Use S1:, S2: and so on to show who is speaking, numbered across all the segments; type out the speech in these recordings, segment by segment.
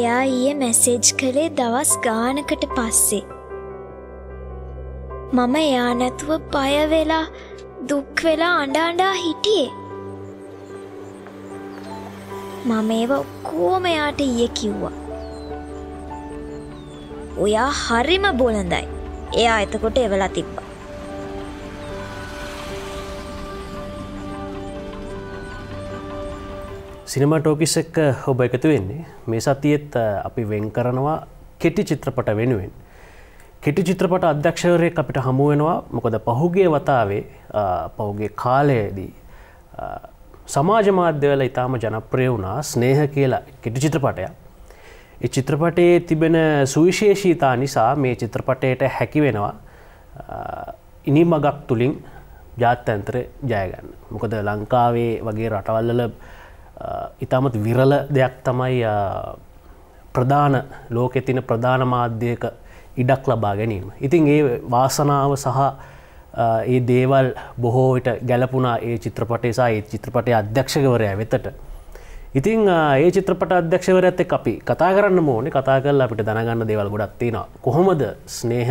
S1: එයා ඊය මැසේජ් කළේ දවස් ගානකට පස්සේ. මම එයා නැතුව පයවෙලා දුක්වෙලා අඩාඩා හිටියේ. මම ඒව ඔක්කෝමයාට ඊය කිව්වා. ඔයා හරිම බොලඳයි එයා
S2: එතකොට එවලා තිබ්බ. සිනමා ටෝකිස් එක්ක ඔබ එකතු වෙන්නේ මේ සතියෙත් අපි වෙන් කරනවා කෙටි චිත්‍රපට වෙනුවෙන්. කෙටි චිත්‍රපට අධ්‍යක්ෂවරයෙක් අපිට හමුවෙනවා මොකද පහුගේ වතාවේ පහුගේ කාලයේදී සමාජ මාධ්‍යවල ඉතාම ජනප්‍රිය වුණා ස්නේහ කියලා කෙටි චිත්‍රපටයක්. ඒ චිත්‍රපටයේ තිබෙන සුවිශේෂීතා නිසා මේ චිත්‍රපටයට හැකි වෙනවා ඉනි මගක් තුලින් ජාත්‍යන්තර ජයගන්න. මොකද ලංකාවේ වගේ රටවල්වල ඉතාමත් විරල දෙයක් තමයි ප්‍රධාන ලෝකෙ තින ප්‍රධාන මාධ්‍යයක ඉඩක් ලබා ගැනීම. ඉතින් ඒ වාසනාව සහ ඒ දේවල් බොහෝට ගැලපුනා ඒ චිත්‍රපටේසා ඒ චිත්‍රපටය අධ්‍යක්ෂකවරය වෙතට. ඉතින් ඒ චිත්‍රපට අධ්‍යක්ෂවරඇත අපි කතා කරන්න මෝනි කතා කල් අපිට දැනගන්න දේවල් ගොඩක් තියෙනවා. කොහොමද ස්නේහ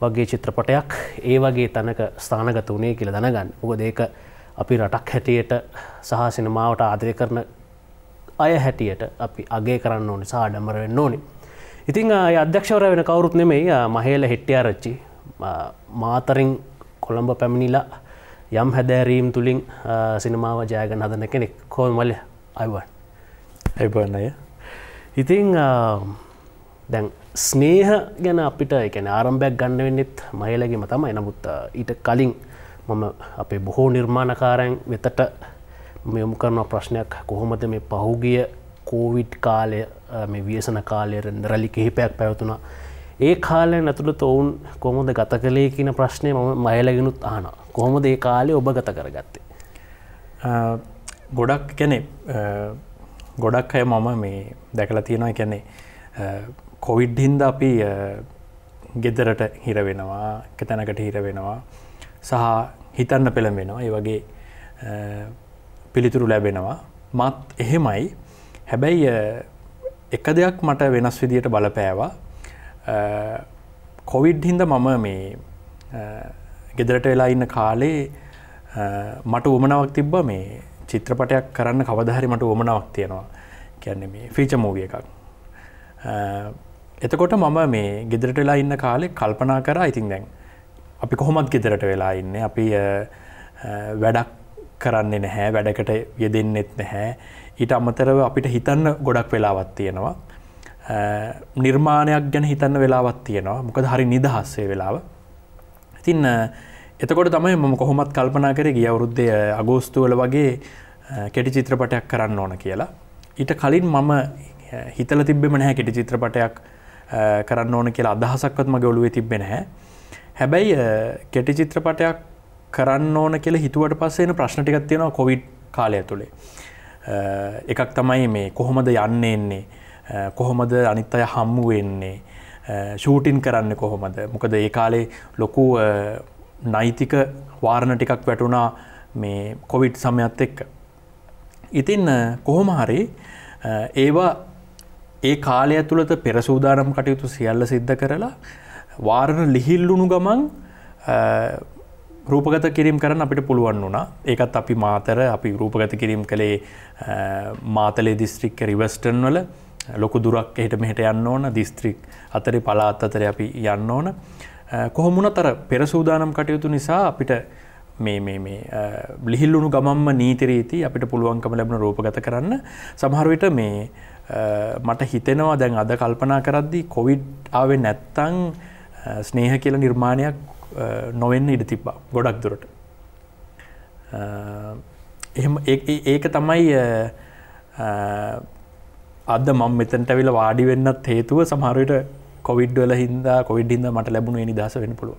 S2: වගේ චිත්‍රපටයක් ඒ වගේ තැනක ස්ථානගත වනේ කියල දැනගන්න. ඔක දේක අපි රටක් හැටියට සහ සිනමාවට ආදරය කරන අය හැටියට අපි අගේ කරන්න ඕනි සාඩමර වෙන්න ඕනි. ඉතිං අධ්‍යක්ෂවර වෙන කවරුත් නෙමෙයි මහේල හෙට්ටියාරච්චි මාතරින් කොළඹ පැමිණිලා යම් හැදෑරීම් තුළින් සිනමාව ජයගන හදන කෙනෙක් කෝල්මල අයිවන් ඇබන්න අය ඉතිං දැන් ස්නේහ ගැන අපිට එකන ආරම්භයක් ගන්න වෙන්නෙත් මහලගේම තමයි නමුත් ඊට කලින් මම අපේ බොහෝ නිර්මාණකාරයන් වෙතට යොමු කරනවා ප්‍රශ්නයක් කොහොමද මේ පහුගිය කෝවිට් කාලය මේ වියසන කාලය රැලි කිහිපයක් පැවතුනා ඒ කාලය නැතුළත ඔවුන් කොහොමද ගත කළේ කියන ප්‍රශ්නය මම මයලගෙනුත් ආන කොහොමද ඒ කාලය ඔබ ගත කරගත්තේ ගොඩක් කැනෙ ගොඩක් අය මම මේ දැකලා
S1: තියෙනවා කැනෙ කොවිඩ් හින්ද අපි ගෙදරට හිරවෙනවා එක තැනකට හිරවෙනවා සහ හිතන්න පෙළඹෙනවා ඒ වගේ පිළිතුරු ලැබෙනවා මත් එහෙමයි හැබැයි එක දෙයක් මට වෙනස් විදියට බලපෑවා කොවිඩ් හින්ද මම මේ ගෙදරට වෙලා ඉන්න කාලේ මට උමනාවක් තිබ්බ මේ චිත්‍රපටයක් කරන්න කවදහරි මට උමනාවක් තියෙනවා කියැන්න මේ ෆීච මූවිය එකක් එතකොට මම මේ ගෙදරට වෙලා ඉන්න කාලෙ කල්පනා කරා ඉතින් දැන් අපි කොහොමත් ගෙදරට වෙලා ඉන්න අපි වැඩක් කරන්නේ නැහැ වැඩකට යෙදෙන්නෙත් නැහැ ඊට අමතරව අපිට හිතන්න ගොඩක් වෙලාවත් තියෙනවා නිර්මාණයක් ගැන හිතන්න වෙලාවත් තියෙනවා මොකද හරි නිදහස්සේ වෙලාව ඉතින් එතකොට තමයි මම කොහොමත් කල්පනා කර ගිය අවුරුද්දය අගෝස්තුවල වගේ කෙටි චිත්‍රපටයක් කරන්න ඕන කියලා ඊට කලින් මම හිතල තිබෙම නැහැ කෙටි චිත්‍රපටයක් කරන්න ඕන කියලා අදහසක්වත් මගේ ඔලුවේ තිබෙන නැහැ හැබැයි කෙටි චිත්‍රපටයක් කරන්න ඕන කෙල හිතුවට පස්සේන ප්‍රශ්න ටිකක් තියෙනවා කොවිඩ් කාලය තුළේ. එකක් තමයි මේ කොහොමද යන්න එන්නේ කොහොමද අනිත් අය හම්මු වෙන්නේ ෂූටින් කරන්න කොහොමද මොකද ඒ කාලේ ලොකු නෛතික වාරණ ටිකක් වැටුණා මේ කොවිඩ් සමයත් එක්ක. ඉතින් කොහොම හරි ඒවා ඒ කාලය තුළත පෙරසූදානම් කටයුතු සියල්ල සිද්ධ කරලා වාරණ ලිහිල්ලුණු ගමන් රූපගත කිරීම් කරන්න අපිට පුළුවන් වුණා ඒකත් අපි මාතර අපි රූපගත කිරීම් කළේ මාතලේ දිස්ත්‍රික්ක රිවස්ටන් වල ලොකු දුරක් එහට මෙහට යන්න ඕන දිස්ත්‍රික් අතරි පලාත් අතර අපි යන්න ඕන කොහොමුණ තර පෙරසූදානම් කටයුතු නිසා අපිට බ්ලිහිල්ලුණු ගමම්ම නීතිරීති අපිට පුළුවන්කම ලැබුණ රූපගත කරන්න සමහරවිට මේ මට හිතෙනවා දැන් අද කල්පනා කරද්දි කොවිඩ් ආවේ නැත්තං ස්නේහ කියල නිර්මාණයක් නොවෙන්න ඉඩ තිබ්බා ගොඩක් දුරට එහෙම ඒක තමයි අද මං මෙතැන්ට විල වාඩි වෙන්නත් හේතුව සමහරයට කොවිඩ්වල හින්දා කොවිඩ්ඩින්ද මට ලැබුණු නිදහස වෙන පුළුව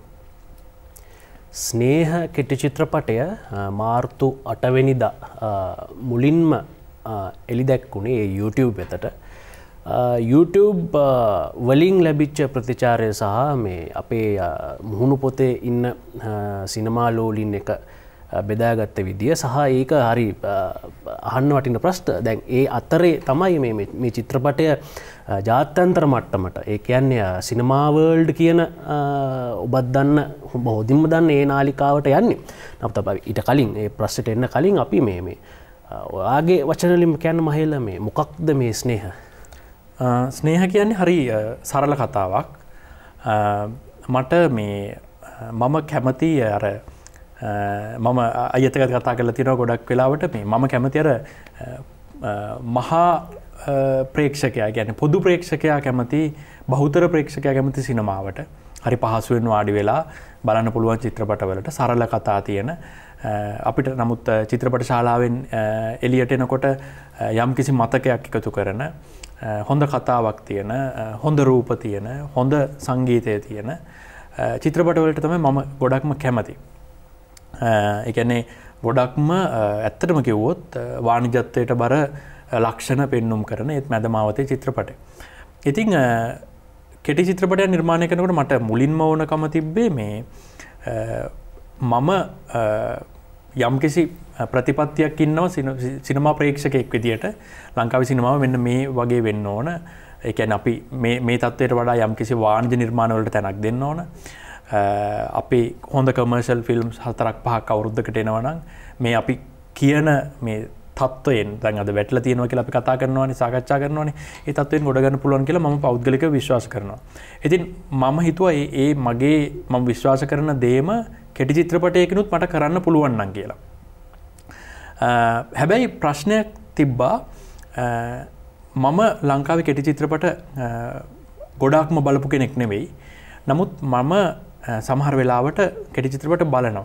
S2: ස්නේහ කෙටි චිත්‍රපටය මාර්තු අටවෙනිද මුලින්ම එලි දැක්වුණේ YouTube වෙතට YouTube වලින් ලැබිච්ච ප්‍රතිචාරය සහ මේ අපේ මුහුණු පොතේ ඉන්න සිනමාලෝලින් එක බෙදාගත්ත විදිිය සහ ඒක හරි අහන්න වටින ප්‍රශ්ට දැන් ඒ අතරේ තමයි මේ චිත්‍රපටය ජාත්‍යන්තර මට්ටමට ඒ කියන්නේ සිනමාවර්ල්ඩ් කියන ඔබත් දන්න බෝධිම දන්න ඒ නාලිකාවට යන්නේ නත ඉට කලින් ඒ ප්‍රශ්ට එන්න කලින් අපි මේ මේ ඔයාගේ වචනලින් කැන් මහේල මේ මොකක්ද මේ ස්නේහ ස්නේහ කියන්නේ හරි සරල කතාවක් මට මේ
S1: මම කැමති අර මම අයතක කතා කල තින ගොඩක් වෙලාවට මේ මම කැමති අර මහා ප්‍රේක්ෂකයා ගැන පොදු ප්‍රේක්ෂකයා කැමති බෞතර ප්‍රේක්ෂකයා කැමති සිනමාවට හරි පහසුවෙන් වාඩි වෙලා බලන්න පුළුවන් චිත්‍රපටවලට සරල කතා තියෙන අපිට නමුත් චිත්‍රපට ශාලාවෙන් එලියට එනකොට යම් කිසි මතකයක් එකතු කරන හොඳ කතාවක් තියෙන හොඳ රූප තියෙන හොඳ සංගීතය තියෙන චිත්‍රපටවලට තම මම ගොඩක්ම කැමති. එකන්නේ ගොඩක්ම ඇත්තටම කිව්වොත් වාණිජත්වයට බර ලක්ෂණ පෙන්නුම් කරන ඒත් මැදමාවතේ චිත්‍රපට. ඉතිං කෙටි චිත්‍රපටය නිර්මාණය කනකට මට මුලින්ම ඕනකම තිබ්බේ මේ මම යම්කිසි ප්‍රතිපත්තියක් ඉන්නව සිනමා ප්‍රේක්ෂකෙක් විදිට ලංකාව සිනමාව මෙන්න මේ වගේ වෙන්න ඕන එකැන් අපි මේ තත්වයට වඩා යම් කිසි වාණජ නිර්මාණවලට තැනක් දෙන්න ඕන අපි හොඳ කමර්ශල් ෆිල්ම් හතරක් පහ කවුරුද්ධකට එනවනම් මේ අපි කියන මේ තත්වයෙන් දැන් අද වැටල තියෙනවා කියලා අපි කතා කරනවානේ සාකච්ඡා කරනවානේ ඒ තත්වයෙන් ගොඩගන්න පුළුවන් කියලා මම පෞද්ගලික විශ්වාස කරනවා. ඉතින් මම හිතුවා ඒ මගේ මම විශ්වාස කරන දේම කෙටි චිත්‍රපටයකිනුත් මට කරන්න පුළුවන් නම් කියලා. හැබැයි ප්‍රශ්නයක් තිබ්බා මම ලංකාව කෙටි චිත්‍රපට ගොඩාක්ම බලපු කෙනෙක් නෙවෙයි. නමුත් මම සමහර වෙලාවට කෙටිචිත්‍රපට බලනවා.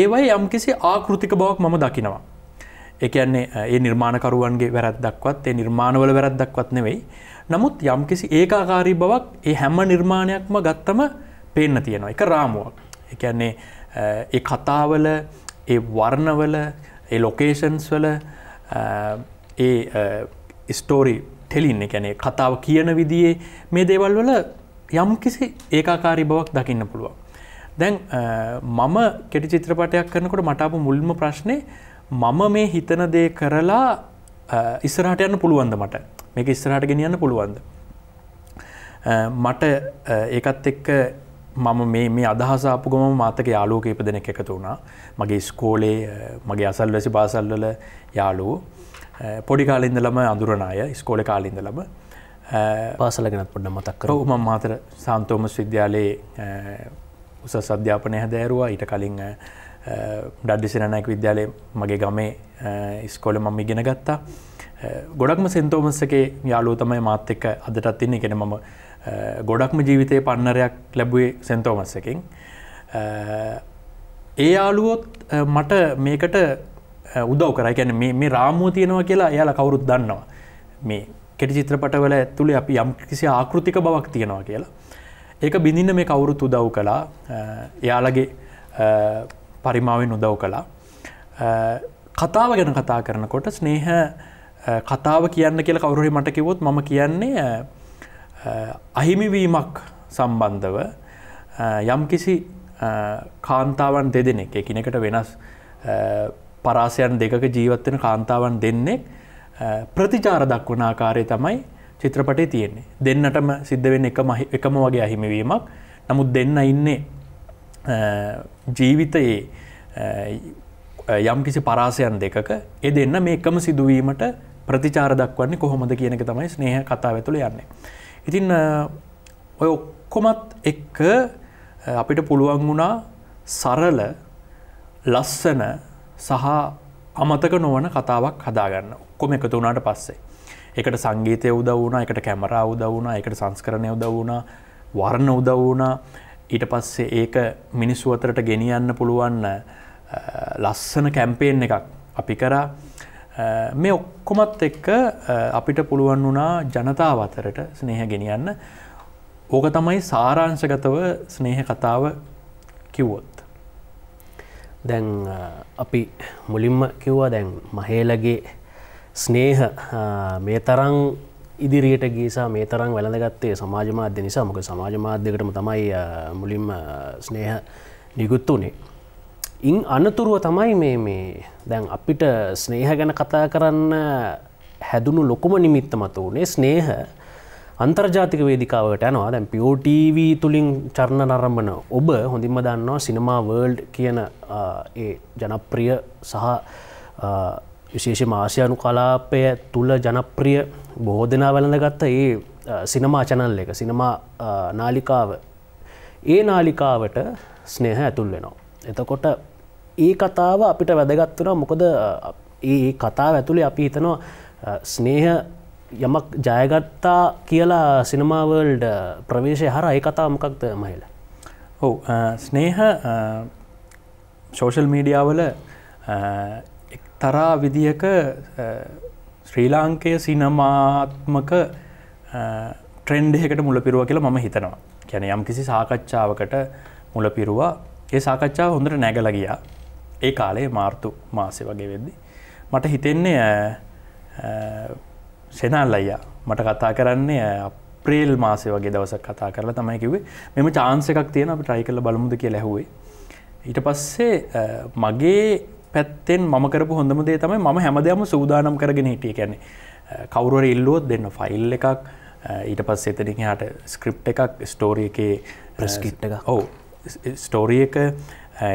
S1: ඒවයි යම්කිසි ආකෘතික බවක් මම දකිනවා. එකන්නේ ඒ නිර්මාණකරුවන්ගේ වැරද්දක්වත් ඒ නිර්මාණවල වැරද්දක්වත් නෙවෙයි. නමුත් යම්කිසි ඒකාකාරී බවක් ඒ හැම නිර්මාණයක්ම ගත්තම පේන්න තියෙනවා එක රාමුවක්. එකන්නේ ඒ කතාවල ඒ වර්ණවල ඒ ලොකේෂන්ස් වල ඒ ස්ටෝරි ටෙලින්න ගැනේ කතාව කියන විදියේ මේ දේවල් වල යම් කිසි ඒකාකාරි බවක් දකින්න පුළුවන්. දැන් මම කෙටි චිත්‍රපටයක් කරනකොට මටාපු මුල්ම ප්‍රශ්නය මම මේ හිතන දේ කරලා ඉස්සරහට යන්න පුළුවන්ද මට මේක ඉස්සරහට ගෙනියන්න පුළුවන්ද. මට ඒකත් එක්ක මම මේ අදහස අපපු ගම මාතක යාලෝක ඉප දෙනෙක් එකතු වුණා මගේ ස්කෝලේ මගේ අසල්වැසි පාසල්වල යාලෝ පොඩි කාලින්දලම අඳුරනාය ස්කෝල කාලින්දලම පාසලගෙනත් පොඩ මතක්කර උම මාතර සාන්තෝම විද්‍යාලයේ උස සධ්‍යාපනය හැදෑරුවා ඊට කලින් ඩඩ්ඩිසිරණයක විද්‍යාලය මගේ ගමේ ඉස්කෝල මම ඉගෙන ගත්තා ගොඩක්ම සෙන්තෝමස්සකේ යාලෝ තමයි මාත් එක්ක අදටත් තින්නේ කෙන මම ගොඩක්ම ජීවිතය පන්නරයක් ලැබුවේ සෙන්තෝමස් එකින් ඒ යාලුවොත් මට මේකට උදව් කරයි ැන මේ රාමුව තියෙනවා කියලා එයාල කවුරුත් දන්නවා මේ කෙටි චිත්‍රපටවල ඇතුළේ අපි යම් කිසි ආකෘතික බවක් තියෙනවා කියලා ඒක බිඳින්න මේ කවුරුත් උදව් කලා එයාලගේ පරිමාවෙන් උදව් කලා කතාව ගැන කතා කරනකොට ස්නේහ කතාව කියන්න කියලා කවුරුහි මට කිවොත් මම කියන්නේ අහිමිවීමක් සම්බන්ධව යම්කිසි කාන්තාවන් දෙදෙනෙක් එකනකට වෙනස් පරාසයන් දෙකක ජීවත්වෙන කාන්තාවන් දෙන්නෙක් ප්‍රතිචාර දක්වන ආකාරය තමයි චිත්‍රපටේ තියෙන්නේ දෙන්නටම සිද්ධවෙන්න එකම වගේ අහිමිවීමක් නමුත් දෙන්න ඉන්නේ ජීවිතයේ යම් කිසි පරාසයන් දෙකක එ දෙන්න මේ එකම සිදුවීමට ප්‍රතිචාර දක්වන්නේ කොහොමද කියනක තමයි ස්නේහ කතා ඇතුළ යන්නේ. ඉතින් ඔය ඔක්කොමත් එක්ක අපිට පුළුවන් වුණා සරල ලස්සන සහ අමතක නොවන කතාවක් හදාගන්න ඔක්කොම එකතු වුණට පස්සේ. එකට සංගීතය උදව වුණ එකට කැමරා උදව වුණ එකට සංස්කරණය උදව වුණ වර්ණ උදව වුණ ඊට පස්සේ ඒක මිනිස්සු අතරට ගෙනියන්න පුළුවන්න ලස්සන කැම්පේෙන් එකක් අපි කරා මේ ඔක්කොමත් එක්ක අපිට පුළුවන් වුණා ජනතාව අතරට ස්නේහ ගෙනියන්න ඕක තමයි සාරාංශගතව ස්නේහ කතාව
S2: කිව්වොත්. දැන් අපි මුලින්ම කිව්වා දැන් මහේලගේ ස්නේහ මේ තරං ඉදිරියට ගේසා මේ තරම් වැළඳගත්තේ සමාජ මාධ්‍ය නිසා මොක සමාජ මාධ්‍යකටම තමයි මුලින්ම ස්නේහ නිකුත් වනේ ඉන් අනතුරුව තමයි මේ මේ දැන් අපිට ස්නේහ ගැන කතා කරන්න හැදුණු ලොකුම නිමිත්ත මත වනේ ස්නේහ අන්තර්ජාතික වේදිකාවට යනවා දැන් පියෝටීව තුළින් චරණ නරම්බන ඔබ හොඳින්ම දන්නවා සිනමා වර්ල්ඩ් කියන ඒ ජනප්‍රිය සහ විශේෂ මාසියනු කලාපය තුළ ජනප්‍රිය බොහෝ දෙනා වැළඳ ගත්ත ඒ සිනමා චනල් එක සිනමා නාලිකාව ඒ නාලිකාවට ස්නේහ ඇතුල් වෙනවා එතකොට ඒ කතාව අපිට වැදගත් වනා මොකද ඒ කතාව ඇතුළේ අපි හිතනවා ස්නේහ යමක් ජයගත්තා කියලා සිනමාවල්ඩ ප්‍රවේශය හර ඒ කතා මොකක්ද මහිල ඔව ස්නේහ ශෝෂල් මීඩියාවල
S1: එක්තරා විදිහක ශ්‍රී ලාංකය සිනමාත්මක ට්‍රෙන්ඩ්හකට මුල පිරුව කියලා මම හිතනවා කැන යම් කිසි සාකච්ඡාවකට මුල පිරුවා ඒ සාකච්ඡාව හොඳට නැගලගියා ඒ කාලේ මාර්තු මාසය වගේ වෙද්දි. මට හිතෙන්නේ සෙනල් අයියා මට කතා කරන්නේ අප්‍රේල් මාසය වගේ දවසක් කතා කරලා තමයි කිවේ මෙම චාන්ස එකක් තියෙන අප ට්‍රයි කල බලමුද කිය ලැහුවේ. ඊට පස්සේ මගේ පැත්තෙන් මකරපු හොඳම දේ තමයි ම හැමදයම සූදානම් කරගෙන හිටිය කැනෙ කවුරුවර ඉල්ලුවොත් දෙන්න ෆයිල් එකක් ඊට පස් එතනින් හට ස්ක්‍රිප් එකක් ස්ටෝරිය එකේ ප්‍රස්කිට් එක ඔව ස්ටෝරිය එක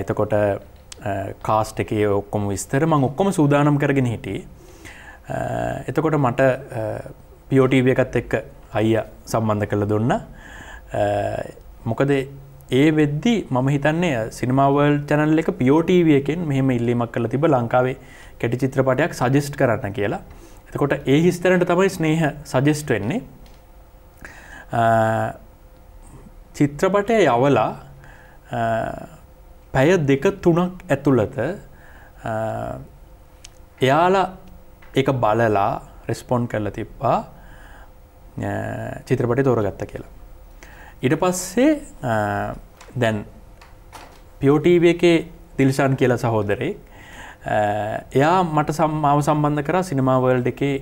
S1: එතකොට කාස්ට එකේ ඔක්කොම විස්තර මං ඔක්කොම සූදානම් කරගෙන හිටිය එතකොට මට පියෝටීව එකත් එක්ක අයිය සම්බන්ධ කළ දුන්න මොකද ඒ වෙද්දි මම හිතන්නේ සිනමවල් චැනල් එක පියෝටීව එකෙන් මෙහෙම ඉල්ලීමක් කළ තිබ ලංකාවේ කැටි චිත්‍රපටයක් සජෙස්ට් කරන්න කියලා එතකොට ඒ හිස්තරට තමයි ස්නේහ සජෙස්ට වෙන්නේ චිත්‍රපටය යවලා පැය දෙක තුනක් ඇතුළත එයාලා එක බලලා රෙස්පොන්් කරල තිබ්බා චිත්‍රපටි තෝරගත්ත කියලා. ඉට පස්සේ දැන් පියෝටීව එකේ තිල්ෂාන් කියල සහෝදරේ එයා මට සම්මාව සම්බන්ධ කර සිනමාවල්ඩ එකේ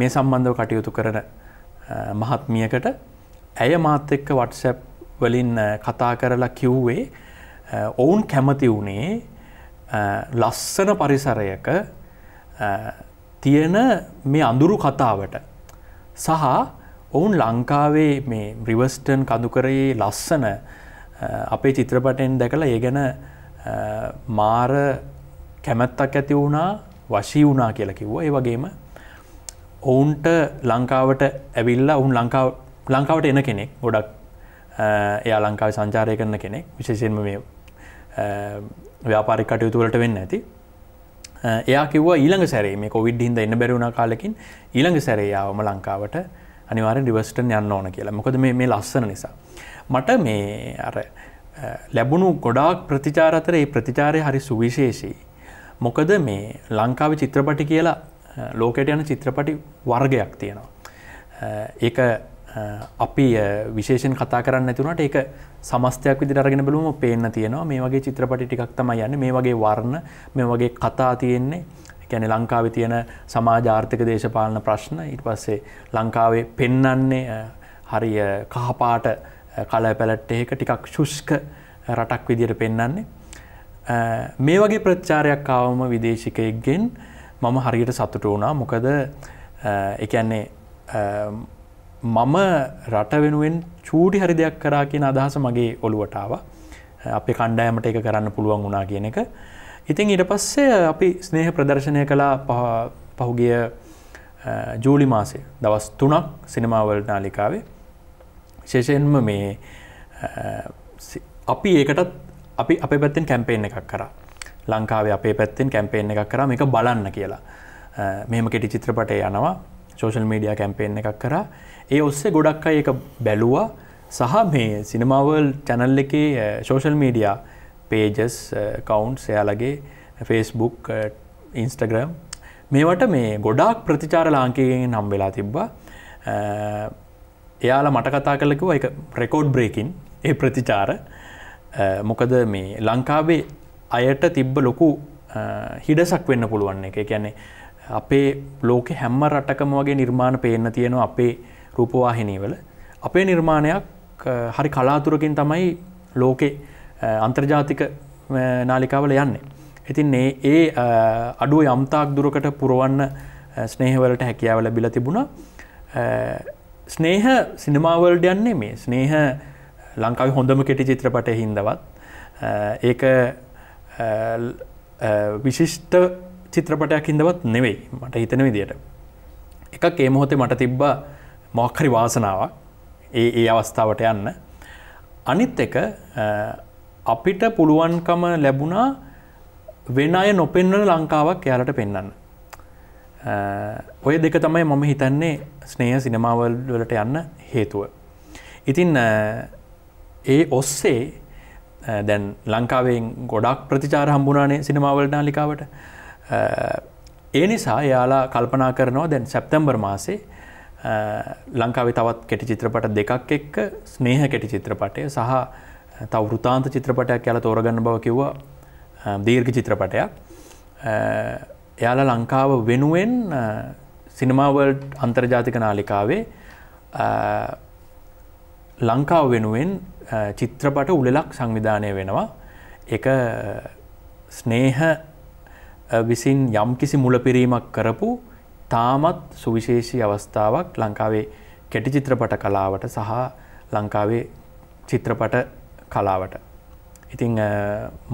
S1: මේ සම්බන්ධව කටයුතු කරන මහත්මියකට ඇය මාත එක්ක වටසැප් වලින් කතා කරලා කිව්වේ ඔවුන් කැමති වුණේ ලස්සන පරිසරයක තියෙන මේ අඳුරු කතාවට සහ ඔවුන් ලංකාවේ මේ බ්‍රිවස්ටන් කඳුකරයේ ලස්සන අපේ චිත්‍රපටෙන් දැකළ ඒ ගැන මාර කැමැත්තක් ඇති වුණා වශී වුණා කියලා කිව්ව ඒ වගේම ඔවුන්ට ලංකාවට ඇවිල්ලා ඔවුන් ලංකාවට එන කෙනෙක් ගොඩක් එයා ලංකාව සංචාරය කරන කෙනෙක් විශේෂෙන්ම මේ ව්‍යාපාරි කටයුතුවලට වෙන්න ඇති එයා කිව ඊළඟ සැරේ මේ කොවිඩ් හින්ද එන්න බැරිවුණ කාලකින් ඊළඟ සැරේයාවම ලංකාවට අනිවාරෙන් රිවස්ටන් යන්න ඕන කියලා මොකද මේ ලස්සන නිසා මට මේ අර ලැබුණු ගොඩාක් ප්‍රතිචාරතර ඒ ප්‍රතිචාරය හරි සුවිශේෂී මොකද මේ ලංකාව චිත්‍රපටි කියලා ලෝකෙට යන චිත්‍රපටි වර්ගයක් තියෙනවා ඒ අපි විශේෂෙන් කතා කරන්න ඇතුනට ඒක සමස්තයක් විදි රගෙන බලුම පේන්න තියෙනවා මේ වගේ චිත්‍රපටි ටිකක් තම යන්න මේ වගේ වර්ණ මේ වගේ කතා තියෙන්නේ ැන ලංකාව තියෙන සමාජාර්ථක දේශපාලන ප්‍රශ්න ඉට පස්සේ ලංකාවේ පෙන්නන්නේ හරි කහපාට කල පැලට්ට ඒක ටිකක් ශුෂ්ක රටක් විදියට පෙන්නන්නේ. මේ වගේ ප්‍රච්චාරයක් ආවම විදේශිකයක්ගෙන් මම හරියට සතුට වුණා මොකද එකන්නේ මම රට වෙනුවෙන් චූටි හරි දෙයක් කරා කියන අදහස මගේ ඔළුවටාව අපි කණ්ඩායමට එක කරන්න පුළුවන් වුණා කියන එක ඉතින් ඉට පස්සේ අපි ස්නේහ ප්‍රදර්ශනය කලා පහුගිය ජූලි මාසේ දවස් තුනක් සිනමාවල් නාලිකාවේ විශේෂයෙන්ම මේ අපි ඒකටත් අපි අප පැත්තෙන් කැම්පේෙන් එකක් කර ලංකාවේ අපේ පැත්තෙන් කැම්පේෙන් එකක් කරා එක බලන්න කියලා මෙම කෙටි චිත්‍රපටය යනවා සෝෂල් මීඩිය කැම්පේෙන් එකක් කරා ඒ ඔස්සේ ගොඩක් අය එක බැලුවා සහ මේ සිනමාවල් චැනල් එකේ ශෝෂල් මීඩියා පේජස් කවුන්් සයාලගේ ෆේස්බුක් ඉන්ස්ටග්‍රම් මේවට මේ ගොඩාක් ප්‍රතිචාර ලාංකයෙන් නම් වෙලා තිබ්බා එයාලා මට කතා කලකව එක රෙකෝඩ් බ්‍රේකින් ඒ ප්‍රතිචාර මොකද මේ ලංකාවේ අයට තිබ්බ ලොකු හිඩසක් වෙන්න පුළුවන් එක කියන්නේ අපේ ලෝකෙ හැම්ම රටකම වගේ නිර්මාණ පේන්න තියෙනවා අපේ රූපවාහිනීවල අපේ නිර්මාණයක් හරි කලාතුරකින් තමයි ලෝකෙ අන්තර්ජාතික නාලිකාවල යන්නේ. ඉතින් ඒ ඒ අඩුව යම්තාක් දුරකට පුරුවන්න ස්නේහවලට හැකියාව ලැබිල තිබුණා ස්නේහ සිනමාවල්ඩ යන්නේ මේ ස්නේහ ලංකාව හොඳම කෙටි චිත්‍රපට හින්දවත් ඒක විශිෂ්ට චිත්‍රපටයක් හින්දවත් නෙවෙයි මට හිතන විදියට එකක් ඒ මොහොතේ මට තිබ්බා මොක්හරි වාසනාවක් ඒ ඒ අවස්ථාවට යන්න අනිත් එක අපිට පුළුවන්කම ලැබුණා වෙන අය නොපෙන්වන ලංකාවක් යාලට පෙන්න්න ඔය දෙක තමයි මම හිතන්නේ ස්නේහ සිනමාවල් වලට යන්න හේතුව ඉතින් ඒ ඔස්සේ දැන් ලංකාවෙන් ගොඩක් ප්‍රතිචාර හම්බුණනේ සිනමාවල් නාලිකාවට ඒ නිසා යාලා කල්පනා කරනවා දැන් සැප්තැම්බර් මාසේ ලංකාවේ තවත් කෙටි චිත්‍රපට දෙකක් එක්ක ස්නේහ කෙටි චිත්‍රපටය සහ තව වෘතාන්ත චිත්‍රපටයක් යල තෝරගන්න බව කිව්වා දීර්ඝ චිත්‍රපටයක් එයාල ලංකාව වෙනුවෙන් සිනමාවල්ඩ් අන්තර්ජාතික නාලිකාවේ ලංකාව වෙනුවෙන් චිත්‍රපට උලෙලක් සංවිධානය වෙනවා එක ස්නේහ විසින් යම් කිසි මුලපිරීමක් කරපු තාමත් සුවිශේෂී අවස්ථාවක් ලංකාවේ කෙටි චිත්‍රපට කලාවට සහ ලංකාවේ චිත්‍රපට කලාවට. ඉතිං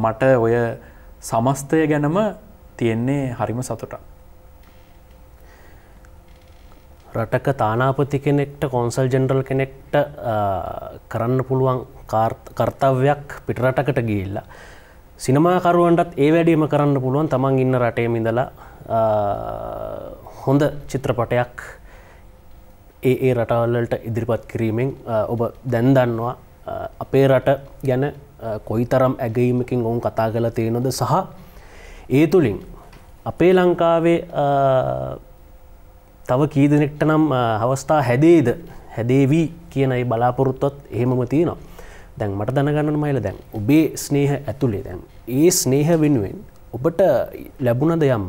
S1: මට ඔය සමස්තය ගැනම
S2: තියෙන්නේ හරිම සතුට. රටක තානාපති කෙනෙක්ට කොන්සල් ජෙනරල් කෙනෙක්ට කරන්න පුළුවන් කර්තව්යක් පිටරටකට ගිල්ලා. සිනමාකරුවන්ටත් ඒ වැඩීම කරන්න පුළුවන් තමන් ඉන්න රටේ මිඳලා හොඳ චිත්‍රපටයක් ඒ ඒ රටවල්ලට ඉදිරිපත් කිරීමෙන් ඔබ දැන්දන්නවා අපේ රට ගැන කොයි තරම් ඇගීමකින් ඔවුන් කතා කළ තියෙනොද සහ ඒ තුළින් අපේ ලංකාවේ තව කීදනෙක්ට නම් අවස්ථා හැදේද හැදේවී කියනයි බලාපොරොත්තොත් එහෙමම තියෙනවා දැන් මට දැනගන්න මයිල දැන් ඔබේ ස්නේහ ඇතුළේ දැන් ඒ ස්නේහ වෙනුවෙන් ඔබට ලැබුණද යම්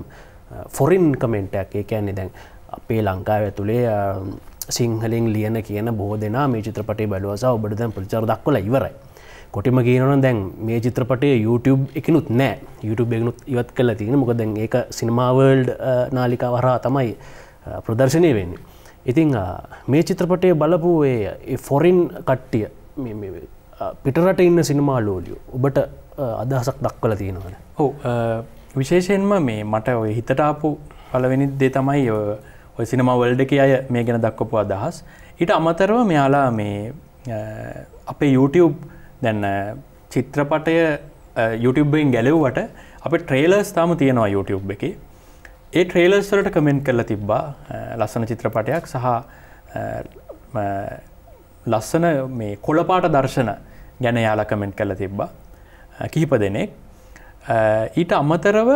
S2: ෆොරින් කමෙන්ටක් ඒ කියන්නේ දැන් අපේ ලංකාව ඇතුළේ සිංහලින් ලියන කියන බෝ දෙනා මේ චිත්‍රපටේ බැලුවස ඔබට දැන් ප්‍රචාර දක්වල ඉවරයි කොටිම කියනවන දැන් මේ චිත්‍රපටේ YouTube එකනුත් නෑ YouTube එකනුත් ඉවත් කලා තියෙන මොක දැන් ඒක සිනමාවල්ඩ් නාලිකා වරා තමයි ප්‍රදර්ශනය වෙන්නේ ඉතිං මේ චිත්‍රපටය බලපු ෆොරින් කට්ටිය පිටරට ඉන්න සිනමාලෝලියෝ ඔබට අදහසක් දක්වල තියෙනවන ඔහු විශේෂයෙන්ම මේ
S1: මට ඔය හිතට ආපු පළවෙනි දේ තමයි ඔය සිනමා වර්ල්ඩ් එකේ අය මේ ගැන දක්වපු අදහස්. ඊට අමතරව මෙයාලා මේ අපේ YouTube දැන් චිත්‍රපටය YouTubeෙන් ගැලෙව්වට අප ට්‍රේලර්ස් තාම තියෙනවා YouTube එක ඒ ට්‍රේලර්ස් වලට කමෙන්ට් කරලා තිබ්බා ලස්සන චිත්‍රපටයක් සහ ලස්සන මේ කොළපාට දර්ශන ගැන යාලා කමෙන්ට් කරලා තිබ්බා කිහිප දෙනෙක් ඊට අමතරව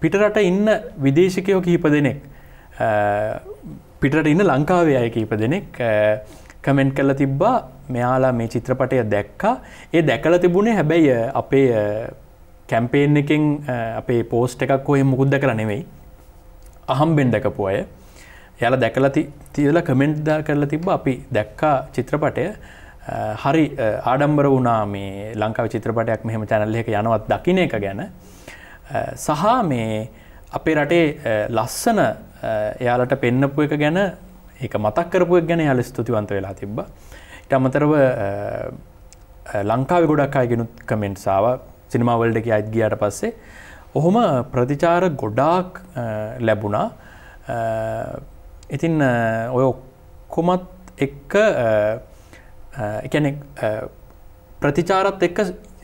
S1: පිටරට ඉන්න විදේශකයෝ කිහිප දෙනෙක් පිටට ඉන්න ලංකාවේ අය කීප දෙනෙක් කමෙන්ට් කල තිබ්බා මෙයාලා මේ චිත්‍රපටය දැක්කා ඒ දැකල තිබුණේ හැබැයි අපේ කැම්පේෙන් එකෙන් අපේ පෝස්ට් එකක් හොය මුකුද්ද කර නෙවෙයි අහම් බෙන්ඩකපු අය යාල දැකලා තියලා කමෙන්ට්දා කරලා තිබ්බ අපි දැක්කා චිත්‍රපටය හරි ආඩම්බර වුණා මේ ලංකාව චිත්‍රපටයක් මෙහෙම චැනල්ල එක යනවත් දකින එක ගැන සහ මේ අපේ රටේ ලස්සන එයාලට පෙන්නපු එක ගැන ඒ මතක් කරපුුවක් ගැන හල ස්තුතිවන්ත වෙලා තිබ්බ ඉට අමතරව ලංකාව ගොඩක් අයගෙනුත් කමෙන්ට්සාාව සිනිමාවල්ඩ එක අයිත් ගියට පස්සේ ඔහොම ප්‍රතිචාර ගොඩාක් ලැබුණා ඉතින් ඔය කොමත් එක්ක එකැනෙ ප්‍රතිචාරත් එක්ක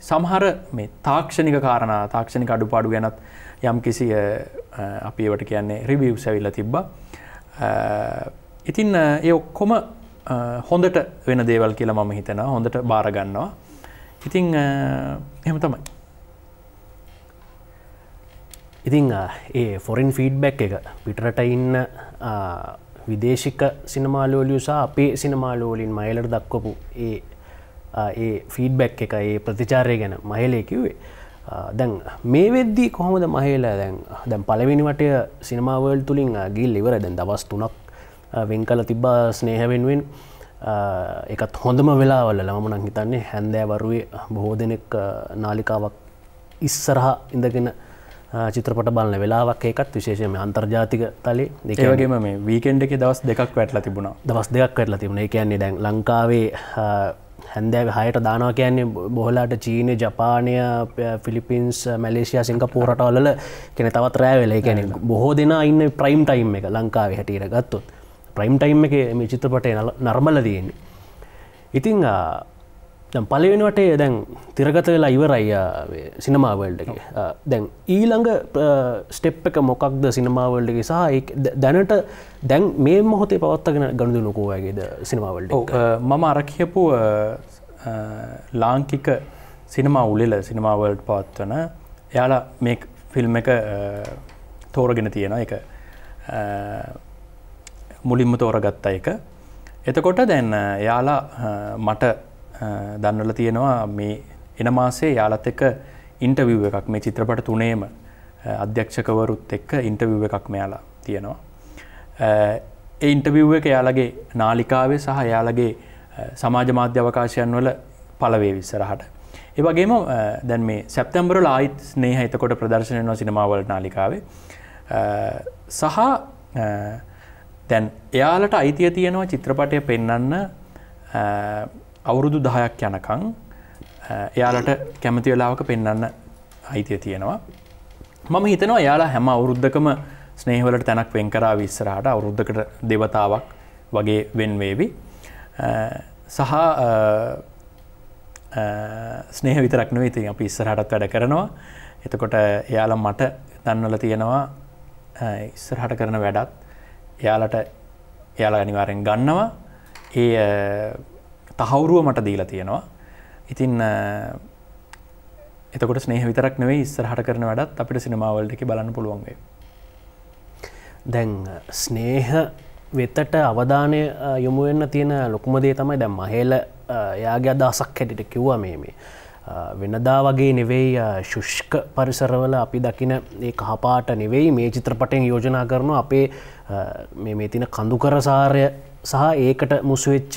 S1: සමහර මේ තාක්ෂණික කාරණ තාක්ෂණික අඩුපාඩු ගැනත් යම් කිසි අපිවට කියන්නේ රිවියව් සැවිල්ල තිබ්බ ඉතින් ඒ ඔක්කොම හොඳට වෙන දේවල් කියලා මම හිතෙන හොඳට බාරගන්නවා ඉතිං එහෙම තමයි
S2: ඉතිං ඒ ෆොරින් ෆීඩ්බැක් එක පිටරට ඉන්න විදේශික සිනමාලෝලිය සහ අපේ සිනමාලෝලින් මයිලට දක්වපු ඒ ඒ ෆීඩබැක් එක ඒ ප්‍රතිචාරය ගැන මහලයකිවේ දැන් මේ වෙද්දී කොහොමද මහේල දැන් දැන් පලවෙනිවට සිනමාවල් තුළින් ගිල් ඉවර දැන් දවස් තුනක් වෙන් කල තිබ්බා ස්නේහැවෙන්වෙන් එකත් හොඳම වෙලාවල ලමනං හිතන්නේ හැන්දෑවරුවේ බොහෝ දෙනෙක් නාලිකාවක් ඉස්සරහා ඉඳගෙන චිත්‍රපට බලන්න වෙලාවක් ඒකත් විශේෂම අන්තර්ජාතික තලේ දෙකවගේ මේ වීකෙන්ඩ එක දවස් දෙකක් වැටලා තිබුණ දවස් දෙයක් වැටලා තිබුණ කියන්නේ දැන් ලංකාවේ හැන්දෑ හයට දානවා කියන්නේ බොහලාට චීන ජපානය ෆිලිපින්ස් මැලේසියා සිංක පෝරටවල්ල කෙන තවත් රෑවෙල එකැන බොහෝ දෙනා ඉන්න ප්‍රයිම් ටයිම් එක ලංකාවේ හැටියට ගත්තුත් ප්‍රයිම් ටයිම් එක මේ චිත්‍රපටය නර්මල දයන්නේ ඉතිං දැම් පලවෙනවට දැන් තිරගත වෙලා ඉවරයිය සිනමාවල්ඩ දැන් ඊළඟ ස්ටෙප් එක මොකක්ද සිනමාවල්ඩගේ සහ දැනට දැන් මේ මොහොතේ පවත්තගෙන ගණඳ නොකෝයගේද සිනමාවල්ට මම අරක්ෂපු ලාංකික
S1: සිනමා උලෙල සිනමාවල්ඩ් පවත්වන එයාලා මේ ෆිල්ම් එක තෝරගෙන තියෙන එක මුලින්ම තෝරගත්තා එක එතකොට දැන් එයාලා මට දන්නල තියෙනවා මේ එන මාසේ යාලත් එක ඉන්ටවිව් එකක් මේ චිත්‍රපට තුනේම අධ්‍යක්ෂකවරුත් එක්ක ඉන්ටවිව් එකක් මෙයාලා තියෙනවා. ඒ ඉන්ටවිව් එක යාලගේ නාලිකාවේ සහ යාලගේ සමාජ මාධ්‍ය අවකාශයන් වල පලවේ විස්සරහට. ඒවගේම දැන් මේ සැප්තැම්බරල ආයිත් ස්නේහ එතකොට ප්‍රදර්ශනයවා සිනමාවල නාලිකාවේ සහ දැන් එයාලට අයිතිය තියෙනවා චිත්‍රපටය පෙන්නන්න අවුරුදු දහයක් යනකං එයාලට කැමති වෙලාවක පෙන්න්න අයිතිය තියෙනවා. මම හිතනවා එයාලා හැම අවුරුද්ධකම ස්නේහවලට තැනක් වෙන්කරා විස්සරහට අවුරුද්ධකට දෙවතාවක් වගේ වෙන්වේවි. සහ ස්නේහ විතරක්නව ඉතින් අපි ඉස්සරහටත් වැඩ කරනවා. එතකොට එයාලා මට දන්නල තියෙනවා ඉස්සරහට කරන වැඩත් එයාලට එයාලා අනිවාරෙන් ගන්නවා ඒ තහවුරුව මට දීලා තියෙනවා ඉතින් එතකොට ස්නේහ විතරක් නෙවෙයි ඉස්සරහට කරන වැඩත් අපිට සිනමාවල්ට එක බලන්න
S2: පුළුවන්ගේ දැන් ස්නේහ වෙතට අවධානය යොමුවෙන්න තියෙන ලොකුමදේ තමයි දැම් මහේල එයාගේ අදසක් හැටිට කිව්වා මේ මේ. වෙනදා වගේ නෙවෙයි ශුෂ්ක පරිසරවල අපි දකින ඒ කහපාට නෙවෙයි මේ චිත්‍රපටෙන් යෝජනා කරනු අපේ මේ තින කඳුකරසාරය සහ ඒකට මුසුවෙච්ච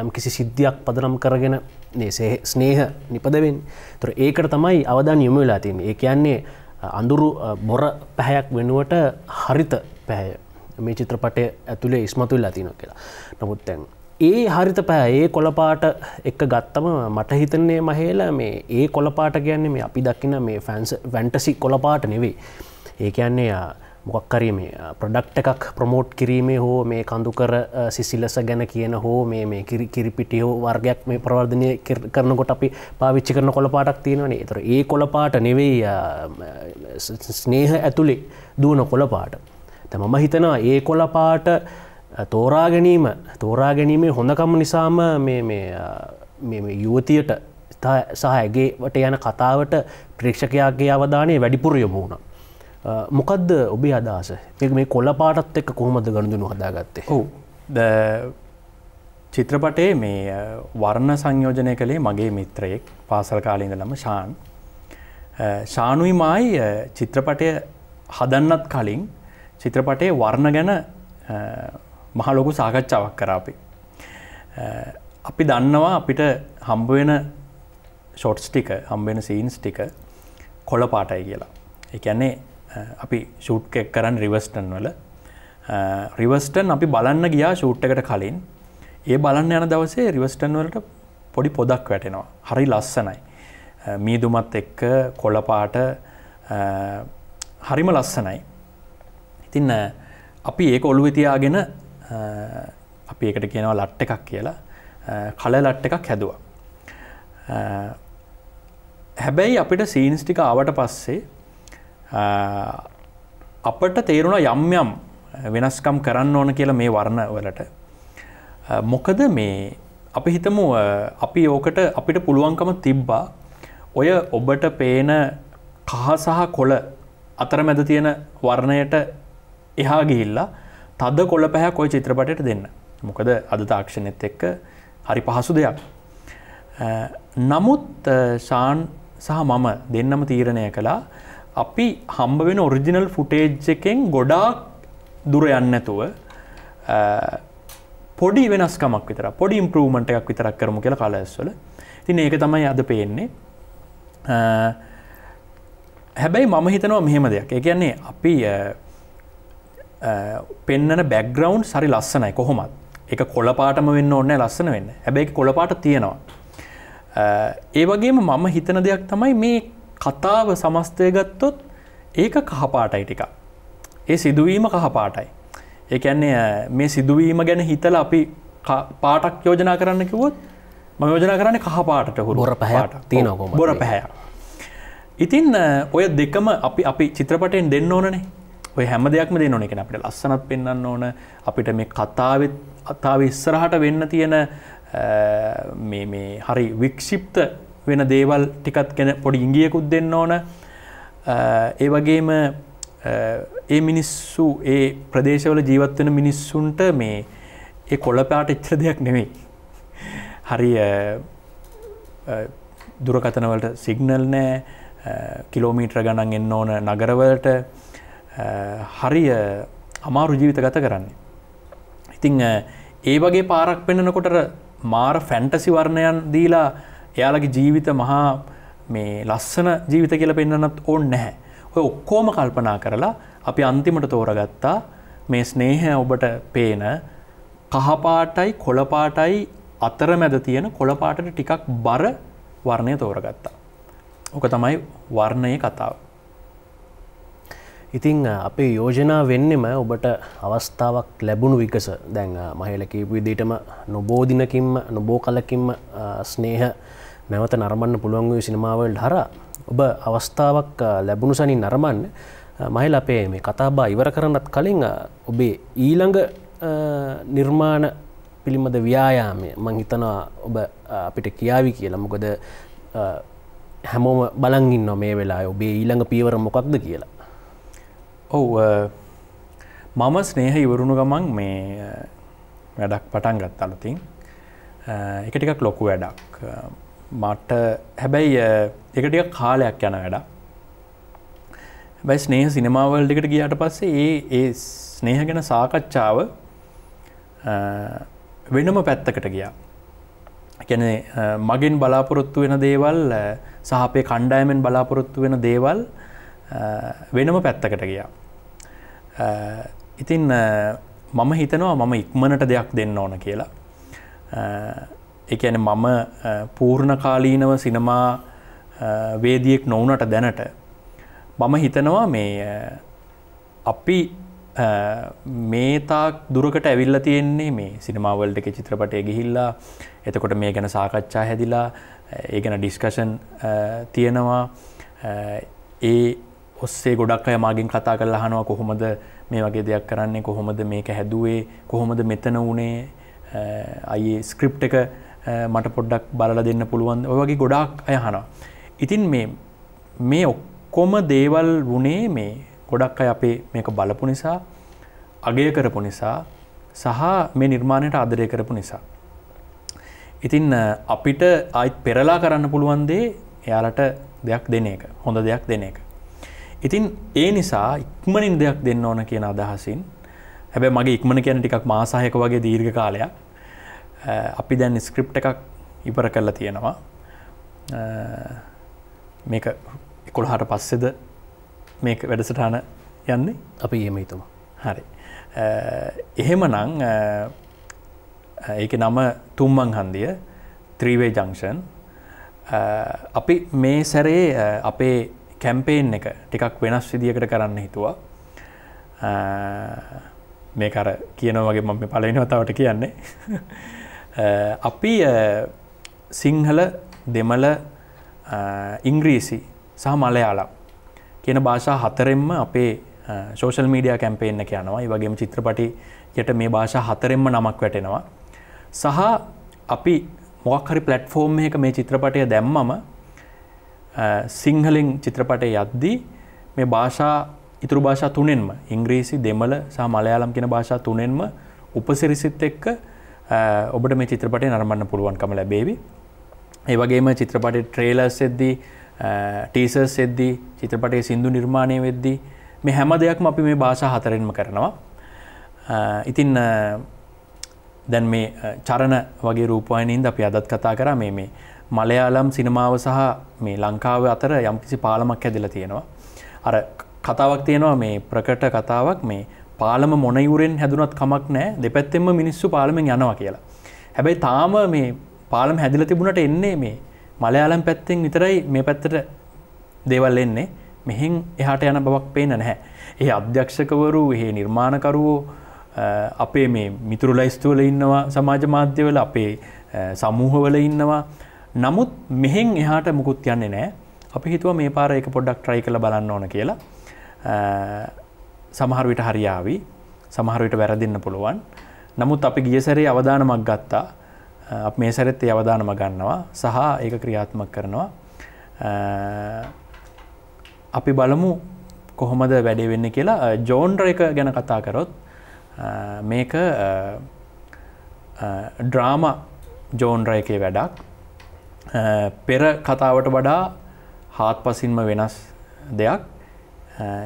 S2: යම් කිසි සිද්ධියක් පදනම් කරගෙන ස්නේහ නිපදවෙන් තුර ඒකට තමයි අවධාන යොමු වෙලා තින් ඒ කියන්නේ අඳුරු බොර පැහැයක් වෙනුවට හරිත පැහැය මේ චිත්‍රපටය ඇතුළේ ඉස්මතු වෙලා තිනො කියලා නමුත් තැන් ඒ හරිත පැහැ ඒ කොළපාට එක ගත්තම මට හිතන්නේ මහේලා මේ ඒ කොළපාට කියන්නේ මේ අපි දකින මේ ෆැන්ස් වැන්ටසි කොළපාට නෙවෙයි ඒ කියන්නේ මොකක්කරේ මේ ප්‍රඩක්ට එකක් ප්‍රමෝට් කිරීමේ හෝ මේ කඳුකර සිසිලස ගැන කියන හෝ මේ කිරිපිටියෝ වර්ගයක් මේ ප්‍රවර්ධනය කරනකොට අපි පාවිච්චි කරන කොළපාටක් තියෙනවනේ තර ඒ කොළපාට නෙවෙයි ස්නේහ ඇතුළේ දුවන කොළපාට ත මම හිතනවා ඒ කොළපාට තෝරා ගැනීම තෝරා ගැනීමේ හොඳකම නිසාම යුවතියට සහ ඇගේ වට යන කතාවට ප්‍රේක්ෂකයාගේ අවධානය වැඩිපුර යොමුණා මොකක්ද ඔබේ අදහස එක මේ කොල්ල පාටත් එක්ක කොහොමද ගණඳුනු හදාගත්තේ ඔහු
S1: ද චිත්‍රපටේ මේ වර්ණ සංයෝජනය කළේ මගේ මිත්‍රයෙක් පාසල් කාලඉඳලම ශාන් ශානුයි මයි චිත්‍රපටය හදන්නත් කලින් චිත්‍රපටේ වර්ණ ගැන මහලොකු සාකච්ඡාවක් කරාපි අපි දන්නවා අපිට හම්බුවෙන ෂොට්ස් ටික හම්බෙන සීන්ස් ටික කොළපාටයි කියලා එකන්නේ අපි ෂූට් එකක් කරන්න රිවස්ටන් වල රිවස්ටන් අපි බලන්න ගියා ෂූට් එකට කලින් ඒ බලන්න යන දවසේ රිවස්ටන් වලට පොඩි පොදක් වැටෙනවා හරි ලස්සනයි මීදුමත් එක්ක කොළපාට හරිම ලස්සනයි ඉතින්න අපි ඒක ඔළුවිතියාගෙන අපි ඒකට කියනවා ලට්ට එකක් කියලා කල ලට්ට එකක් හැදවා හැබැයි අපිට සීන්ස්ටික ආවට පස්සේ අපට තේරුණ යම් යම් වෙනස්කම් කරන්න ඕන කියලා මේ වර්ණ වලට. මොකද මේ අපි හිතමු අපි ඕකට අපිට පුළුවන්කම තිබ්බා ඔය ඔබට පේන කහ සහ කොළ අතර මැද තියෙන වර්ණයට එහා ගිහිල්ලා තද කොළ පැහැ කොයි චිත්‍රපටයට දෙන්න. මොකද අද තාක්ෂණයත් එක්ක හරි පහසු දෙයක්. නමුත් ශාන් සහ මම දෙන්නම තීරණය කලා අපි හම්බ වෙන ඔරිජිනල් ෆුටේජ් එකෙන් ගොඩාක් දුර යන්නඇතුව පොඩි වෙනස්කමක් විතර පොඩි ඉම්පරූමට එකක් විතරක් කරමු කියලා කලඇස්වල තින් ඒක තමයි අද පේන්නේ හැබැයි මම හිතනවා මෙහෙම දෙයක් ඒ කියන්නේ අපි පෙන්නන බැග්‍රවන්් සරි ලස්සනයි කොහොමත් එක කොලපාටම වෙන්න ඕන්න ලස්සන වෙන්න හැබැයි කොලපාට තියෙනවා ඒ වගේම මම හිතන දෙයක් තමයි මේ කතාව සමස්තය ගත්තොත් ඒක කහපාටයි ටිකක්. ඒ සිදුවීම කහපාටයි. ඒඇන්නේ මේ සිදුවීම ගැන හිතල අපි පාටක් යෝජනා කරන්න කිවොත් ම යෝජනා කරන්න කහපාට හු බොර පැහට තියන බොර පැහැ. ඉතින් ඔය දෙකම අපි අපි චිත්‍රපටයෙන් දෙන්න ඕනනේ ඔය හැම දෙයක්ම දෙන්න ඕන එක අපට ලස්සනත් පෙන්න්න ඕන අපිට මේ කතාවත් අතාව ඉස්සරහට වෙන්න තියෙන හරි වික්ෂිප්ත වෙන දේවල් ටිකත් කෙන පොඩි ඉංගියකුත් දෙන්න ඕන ඒ වගේම ඒ මිනිස්සු ඒ ප්‍රදේශවල ජීවත්වෙන මිනිස්සුන්ට මේ ඒ කොල්ලපාට එච්චර දෙයක් නෙවෙයි හරි දුරකතනවලට සිගනල් නෑ කිලෝමීට්‍ර ගණන් එන්න ඕන නගරවලට හරි අමාරු ජීවිත ගත කරන්නේ. ඉතිං ඒ වගේ පාරක් පෙන්නනකොට මාර ෆැන්ටසි වර්ණයන් දීලා එයාලගේ ජීවිත මහා මේ ලස්සන ජීවිත කියල පෙන්න්නත් ඕන්න නැහැ. ඔය ඔක්කෝම කල්පනා කරලා අපි අන්තිමට තෝරගත්තා මේ ස්නේහය ඔබට පේන කහපාටයි කොළපාටයි අතරමැද තියෙන කොළපාටට ටිකක් බර
S2: වර්ණය තෝරගත්තා. ඕක තමයි වර්ණය කතාව. ඉතිං අපේ යෝජනා වෙන්නෙම ඔබට අවස්ථාවක් ලැබුණු විකස දැන් මහලකීපු විදිටම නොබෝදිනකින්ම නොබෝ කලකින්ම ස්නේහ නැවත නරමන්න පුළුවන් සිනමාවල් හර ඔබ අවස්ථාවක් ලැබුණු සනි නරමන්න මහිල අපේ මේ කතාබා ඉවර කරන්නත් කලින් ඔබේ ඊළඟ නිර්මාණ පිළිබඳ ව්‍යායාමය මං හිතනවා ඔබ අපිට කියාවි කියලා මොකද හැමෝම බලංගින් නො මේ වෙලා ඔබේ ඊළඟ පීවර මොකක්ද කියලා. ඔව මම ස්නේහ ඉවරුණු ගමන් මේ
S1: වැඩක් පටන් ගත් අලුතින් එක ටිකක් ලොකු වැඩක් මට හැබැයි එකටිය කාලයක් යන වැඩ හැබැයි ස්නේහ සිනමාවල්ඩිකට ගියාට පස්සේ ඒ ඒ ස්නේහ ගැන සාකච්ඡාව වෙනම පැත්තකට ගියා ගැන මගින් බලාපොරොත්තු වෙන දේවල් සහපේ කණ්ඩායමෙන් බලාපොරොත්තු වෙන දේවල් වෙනම පැත්තකට ගියා ඉතින් මම හිතනවා මම ඉක්මනට දෙයක් දෙන්න ඕන කියලා එකන මම පූර්ණකාලීනව සිනමා වේදියෙක් නොවනට දැනට මම හිතනවා මේ අපි මේතාක් දුරකට ඇවිල්ල තියෙන්නේ මේ සිනමාවල්ට එක චිත්‍රපටය ගිහිල්ලා එතකොට මේ ගැන සාකච්ඡා හැදිලා ඒ ගැන ඩිස්කෂන් තියෙනවා ඒ ඔස්සේ ගොඩක් අය මාගින් කතා කරලා අහනවා කොහොමද මේ වගේ දෙයක් කරන්නේ කොහොමද මේක හැදුවේ කොහොමද මෙතන වුණේ අයියේ ස්ක්‍රිප් එක මට පොඩ්ඩක් බලල දෙන්න පුළුවන් ඔයගේ ගොඩක් අයහනවා. ඉතින් මේ මේ ඔක්කොම දේවල් වුණේ මේ ගොඩක් අය අපේ මේක බලපු නිසා අගය කරපු නිසා සහ මේ නිර්මාණයට ආදරය කරපු නිසා. ඉතින් අපිට අයිත් පෙරලා කරන්න පුළුවන්දේ එයාලට දෙයක් දෙන එක හොඳ දෙයක් දෙන එක. ඉතින් ඒ නිසා ඉක්මනින් දෙයක් දෙන්න ඕන කියන අදහසින් හැබැ මගේ ඉක්මන කියන ටිකක් මාසාහයක වගේ දීර්ඝ කාලයක් අපි දැන් ස්ක්‍රිප් එකක් ඉවර කරලා තියෙනවා මේක එකොළහට පස්සෙද මේ වැඩසටාන යන්නේ අපි එහෙම හිතුම හරි එහෙම නං ඒක නම තුම්මං හන්දිය ත්‍රීවේ ජංක්ෂන් අපි මේ සැරේ අපේ කැම්පේෙන් එක ටිකක් වෙනස් විදිියකට කරන්න හිතුවා මේ කර කියනවගේ මම පලනවතාවට කියන්නේ Uh, අපි uh, සිංහල දෙමළ uh, ඉංග්‍රීසි සහ මලයාලම් කියන භාෂා හතරෙන්ම අපේ ෝෂල් මීඩිය කැම්පේෙන්න්න යනවා වගේම චිත්‍රපටි යට මේ භාෂා හතරෙන්ම නමක් වැටෙනවා. සහ අපි මොක්හරි පලට්ෆෝර්ම් එක මේ චිත්‍රපටය දැම්මම සිංහලින් චිත්‍රපටය යද්දී මේ භාෂා ඉතුරු භාෂා තුනෙන්ම ඉංග්‍රීසි දෙමළ සහ මලයාලම් කියෙන භාෂා තුනෙන්ම උපසිරිසිත් එක්ක ඔබට මේ චිත්‍රපටය නරමන්න පුළුවන්කම ලැබේවි. ඒවගේම චිත්‍රපට ට්‍රේලස් එද්දී ටීසර්ස් එද්දී චිත්‍රපටේ සිින්දු නිර්මාණය වෙද්දී මේ හැම දෙයක්ම අපි මේ භාෂා හතරෙන්ම කරනවා. ඉතින් දැන් මේ චරණ වගේ රූපයනින්ද අපි අදත් කතා කර මේ මේ මලයාලම් සිනමාව සහ මේ ලංකාව අතර යම්කිසි පාලමක් ඇදිල තියෙනවා. අර කතාවක් තියෙනවා මේ ප්‍රකට කතාවක් මේ පාලම මොනයුරෙන් හැදුනත් කමක් නෑ දෙපැත්තෙම මිනිස්සු පාලමෙන් යනවා කියලා. හැබැයි තාම මේ පාලම හැදිල තිබුණට එන්නේ මේ මලයාලම් පැත්තෙන් විතරයි මේ පැත්තට දේවල් එන්නේ මෙහින් එහට යන බවක් පේන නැහැ. ඒ අධ්‍යක්ෂකවරු එහේ නිර්මාණකරුවෝ අපේ මේ මිතුරු ලයිස්තුවල ඉන්නවා සමාජ මාධ්‍යවල අපේ සමූහවල ඉන්නවා. නමුත් මෙහෙන් එහාට මුකුත් යන්නේ නෑ අපි හිතුව මේ පාර එක පොඩ්ඩක් ට්‍රයි කළ බලන්න ඕන කියලා සමහරවිට හරියාවි සමහරවිට වැරදින්න පුළුවන් නමුත් අපි ගියසරේ අවධානමක් ගත්තා අප මේ සැරෙත් අවධානම ගන්නවා සහ ඒක ක්‍රියාත්මක කරනවා අපි බලමු කොහොමද වැඩේ වෙන්න කියලා ජෝන්ඩ්‍ර එක ගැන කතා කරොත් මේක ඩ්‍රාම ජෝන්ඩ්‍ර එකේ වැඩක් පෙර කතාවට වඩා හාත් පසින්ම වෙනස් දෙයක්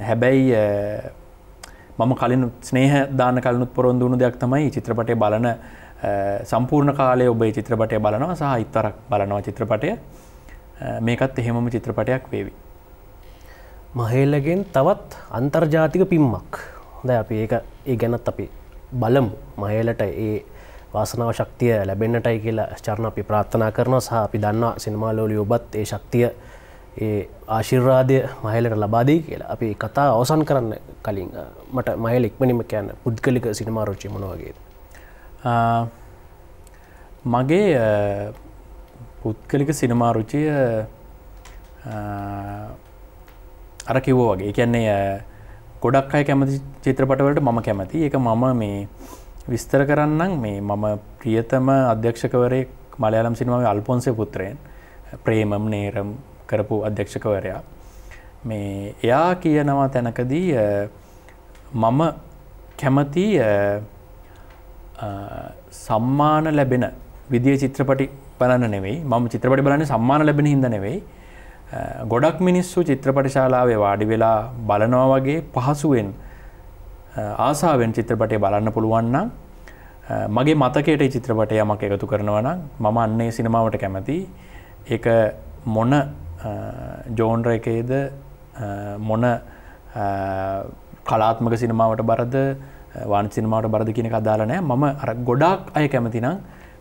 S1: හැබැයි මම කලින් ස්නේහ දාන කලනුත් පොරොන්දුණු දෙයක් තමයි චිත්‍රපටය බලන සම්පූර්ණ කාලය ඔබේ චිත්‍රපටය බලනවා සහ ඉත්තරක් බලනවා චිත්‍රපටය
S2: මේකත් එහෙමම චිත්‍රපටයක් වේවි. මහේල්ලගෙන් තවත් අන්තර්ජාතික පිම්මක් හොඳ අපි ඒ ඒ ගැනත් අපි බලම් මහේලට ඒ වාසනාව ශක්තිය ලැබෙන්න්නටයි කියලා චරණ අපි ප්‍රාත්ථනා කරනවා සහ අපි දන්නවා සිනමාලෝලි ඔබත් ඒ ශක්තිය ඒ ආශිර්වාදය මහලට ලබාදී කියලා අපි කතා අවසන් කරන්න කලින් මට මහල ඉක්මනිම කියන්න පුද්ගලික සිනමාරෝචි මනවාගේ මගේ පුද්ගලික සිනමාරුචිය
S1: අර කිව්ෝ වගේ කියන්නේ ගොඩක් අය කැමති චිත්‍රපටවලට මම කැමති එක මම මේ විස්තර කරන්නම් මේ මම ප්‍රියතම අධ්‍යක්ෂකවරේ මලයාලම් සිනමාව අල්පොන්සේ පුත්‍රයෙන් ප්‍රේමම් නේරම් කරපු අධ්‍යක්ෂකවරයා මේ එයා කියනවා තැනකදී මම කැමති සම්මාන ලැබෙන විදිිය චිත්‍රපටි බලන්න නෙවෙයි මම චිත්‍රපටි බලන්නේ සම්මාන ලැබෙන හිද නෙවෙයි ගොඩක් මිනිස්සු චිත්‍රපටි ශාලාවේ වාඩි වෙලා බලනවා වගේ පහසුවෙන් ආසාාවෙන් චිත්‍රපටය බලන්න පුළුවන්නම් මගේ මතකයට චිත්‍රපටය මක් එකතු කරනවනම් මම අන්නේ සිනමාවට කැමති ඒ මොන ජෝන්ර එකේද මොන කලාත්මක සිනමාවට බරද වාන සිනමාවට බරද කියන කදාලනෑ මම අර ගොඩාක් අය කැමතිනම්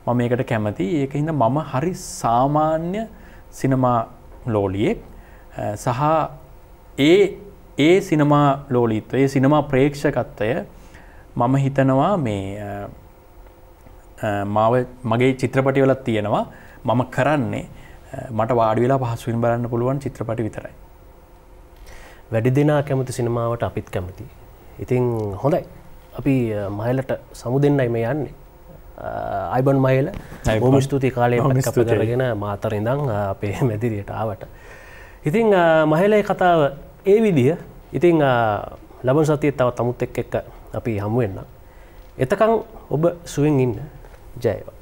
S1: මම ඒකට කැමති ඒක හිද මම හරි සාමාන්‍ය සිනමා ලෝලියෙක් සහ ඒ ඒ සිනමා ලෝලීත්ව ඒ සිනමා ප්‍රේක්ෂකත්වය මම හිතනවා මේ මාව මගේ චිත්‍රපටිවලත් තියෙනවා මම කරන්නේ මට
S2: වාඩිවෙලා පහසුවෙන් බලන්න පුළුවන් චිත්‍රපටි විතරයි. වැඩි දෙනා කැමති සිනමාවට අපිත් කැමති. ඉතිං හොඳයි අපි මහලට සමු දෙන්නයි මේ යන්නේ. අයිබන් මහල බොම ස්තුති කාලය කරගෙන මාතර ඉඳං අපේ මැදිරියට ආවට. ඉතිං මහලයි කතාව ඒ විදිහ ඉතිං ලබන් සතිය තව තමුත් එක් එක්ක අපි හමුවෙන්න. එතකං ඔබ සුවෙන් ඉන්න ජයවා.